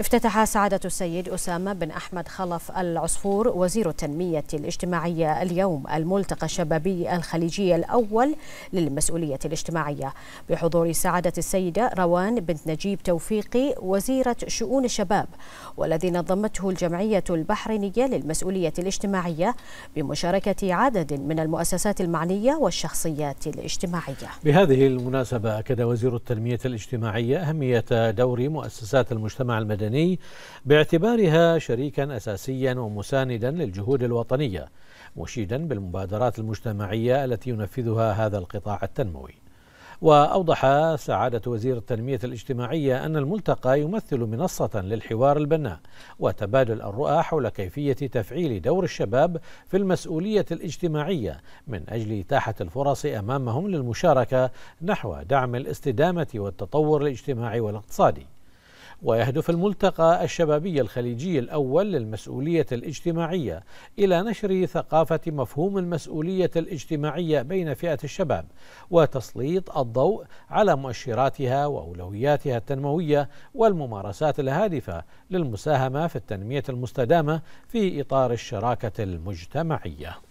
افتتح سعادة السيد أسامة بن أحمد خلف العصفور وزير التنمية الاجتماعية اليوم الملتقى الشبابي الخليجي الأول للمسؤولية الاجتماعية بحضور سعادة السيدة روان بنت نجيب توفيقي وزيرة شؤون الشباب والذي نظمته الجمعية البحرينية للمسؤولية الاجتماعية بمشاركة عدد من المؤسسات المعنية والشخصيات الاجتماعية بهذه المناسبة أكد وزير التنمية الاجتماعية أهمية دور مؤسسات المجتمع المدني المدني باعتبارها شريكا أساسيا ومساندا للجهود الوطنية مشيدا بالمبادرات المجتمعية التي ينفذها هذا القطاع التنموي وأوضح سعادة وزير التنمية الاجتماعية أن الملتقى يمثل منصة للحوار البناء وتبادل الرؤى حول كيفية تفعيل دور الشباب في المسؤولية الاجتماعية من أجل إتاحة الفرص أمامهم للمشاركة نحو دعم الاستدامة والتطور الاجتماعي والاقتصادي ويهدف الملتقى الشبابي الخليجي الأول للمسؤولية الاجتماعية إلى نشر ثقافة مفهوم المسؤولية الاجتماعية بين فئة الشباب وتسليط الضوء على مؤشراتها وأولوياتها التنموية والممارسات الهادفة للمساهمة في التنمية المستدامة في إطار الشراكة المجتمعية